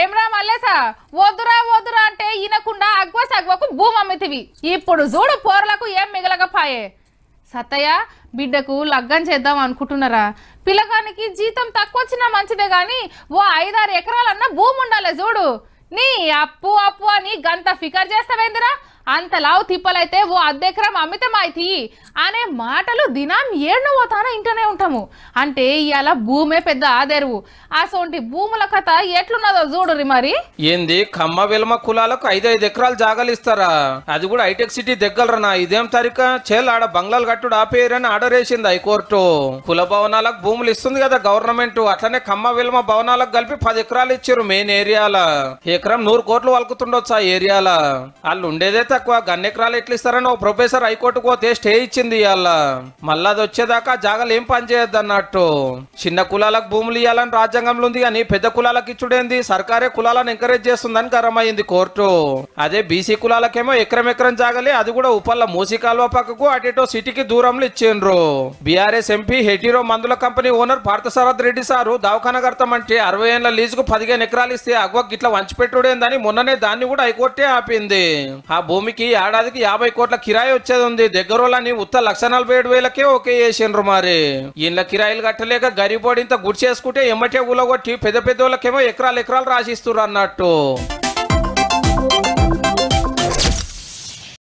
ఏమ్రా మల్లేసా వద్దురా వద్దురా అంటే ఈనకుండా అగ్వ సగ్వకు భూమి ఇప్పుడు చూడు పోరలకు ఏం మిగలకపాయే సత్తయ్య బిడ్డకు లగ్గం చేద్దాం అనుకుంటున్నారా పిల్లగానికి జీతం తక్కువ వచ్చినా మంచిదే కానీ ఓ ఐదారు ఎకరాలన్నా భూమి ఉండాలి చూడు నీ అప్పు అప్పు అని గంత ఫికర్ చేస్తావేందిరా అంత లావ్ తిప్పలైతే ఓ అద్దెకరం అమితమైతి అనే మాటలు దినం నువ్వు తాన ఇంటనే ఉంటాము అంటే ఇవాళ భూమే పెద్ద ఆదెరువు అసొంటి భూముల కథ ఎట్లున్నదో చూడరి మరి ఏంది కమ్మ విలమ కులాలకు ఐదు ఐదు ఎకరాలు జాగాలు ఇస్తారా అది కూడా హైటెక్ సిటీ దగ్గరనా ఇదేం తరిక చెల్ ఆడ బంగ్లాలు కట్టుడు ఆపేయరని ఆర్డర్ వేసింది హైకోర్టు కుల భవనాలకు భూములు ఇస్తుంది కదా గవర్నమెంట్ అట్లనే కమ్మ విలమ భవనాలకు కలిపి పది ఎకరాలు ఇచ్చారు మెయిన్ ఏరియాల ఎకరం నూరు కోట్లు వలుకుతుండొచ్చు ఆ ఏరియాల వాళ్ళు ఉండేదే తక్కువ గన్నెకరాలు ఎకరాలు ఎట్లు ఇస్తారని ఓ ప్రొఫెసర్ హైకోర్టుకు పోతే స్టే ఇచ్చింది ఇవాళ మళ్ళా అది వచ్చేదాకా జాగాలు ఏం పనిచేయద్దు అన్నట్టు చిన్న కులాలకు భూములు ఇవ్వాలని రాజ్యాంగంలో ఉంది కానీ పెద్ద కులాలకు ఇచ్చుడేంది సర్కారే కులాలను ఎంకరేజ్ చేస్తుందని గరమైంది కోర్టు అదే బీసీ కులాలకేమో ఎకరం ఎకరం జాగలే అది కూడా ఉపల్ల మూసి కాలువ పక్కకు అటేటో సిటీకి దూరంలో ఇచ్చిండ్రు బీఆర్ఎస్ ఎంపీ హెటీరో మందుల company owner Parthasarathy Reddy sir దవాఖాన అంటే అరవై ఏళ్ళ లీజుకు పదిహేను ఎకరాలు ఇస్తే అగ్వకి ఇట్లా వంచిపెట్టుడేందని మొన్ననే దాన్ని కూడా హైకోర్టే ఆపింది ఆ భూమి భూమికి ఏడాదికి యాభై కోట్ల కిరాయి వచ్చేది ఉంది దగ్గర ఉత్త లక్ష నలభై ఏడు వేలకే ఓకే చేసిండ్రు మరి ఇళ్ళ కిరాయిలు కట్టలేక గరిబోడి ఇంత చేసుకుంటే ఎమ్మటే ఊలగొట్టి పెద్ద పెద్ద వాళ్ళకేమో ఎకరాలు ఎకరాలు రాసిస్తున్నారు అన్నట్టు